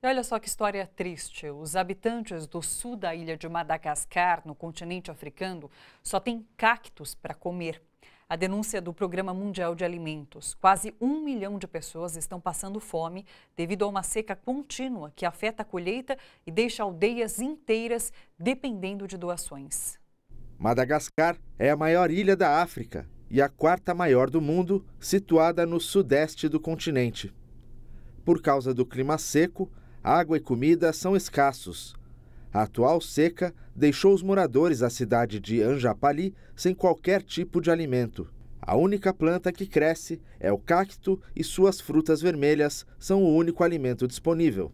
Olha só que história triste. Os habitantes do sul da ilha de Madagascar, no continente africano, só têm cactos para comer. A denúncia do Programa Mundial de Alimentos. Quase um milhão de pessoas estão passando fome devido a uma seca contínua que afeta a colheita e deixa aldeias inteiras dependendo de doações. Madagascar é a maior ilha da África e a quarta maior do mundo, situada no sudeste do continente. Por causa do clima seco, água e comida são escassos. A atual seca deixou os moradores da cidade de Anjapali sem qualquer tipo de alimento. A única planta que cresce é o cacto e suas frutas vermelhas são o único alimento disponível.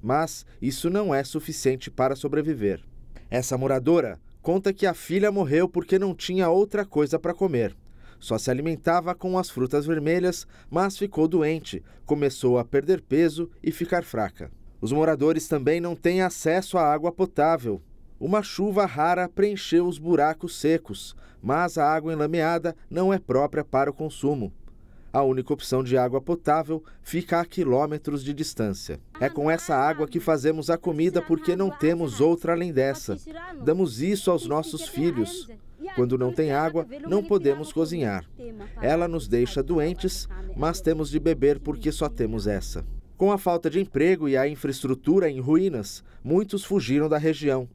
Mas isso não é suficiente para sobreviver. Essa moradora conta que a filha morreu porque não tinha outra coisa para comer. Só se alimentava com as frutas vermelhas, mas ficou doente, começou a perder peso e ficar fraca. Os moradores também não têm acesso à água potável. Uma chuva rara preencheu os buracos secos, mas a água enlameada não é própria para o consumo. A única opção de água potável fica a quilômetros de distância. É com essa água que fazemos a comida porque não temos outra além dessa. Damos isso aos nossos filhos. Quando não tem água, não podemos cozinhar. Ela nos deixa doentes, mas temos de beber porque só temos essa. Com a falta de emprego e a infraestrutura em ruínas, muitos fugiram da região.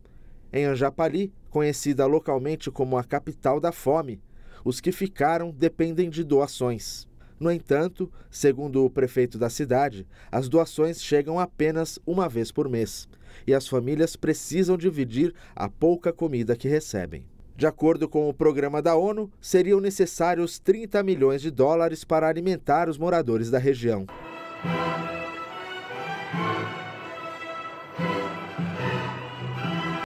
Em Anjapali, conhecida localmente como a capital da fome, os que ficaram dependem de doações. No entanto, segundo o prefeito da cidade, as doações chegam apenas uma vez por mês e as famílias precisam dividir a pouca comida que recebem. De acordo com o programa da ONU, seriam necessários 30 milhões de dólares para alimentar os moradores da região.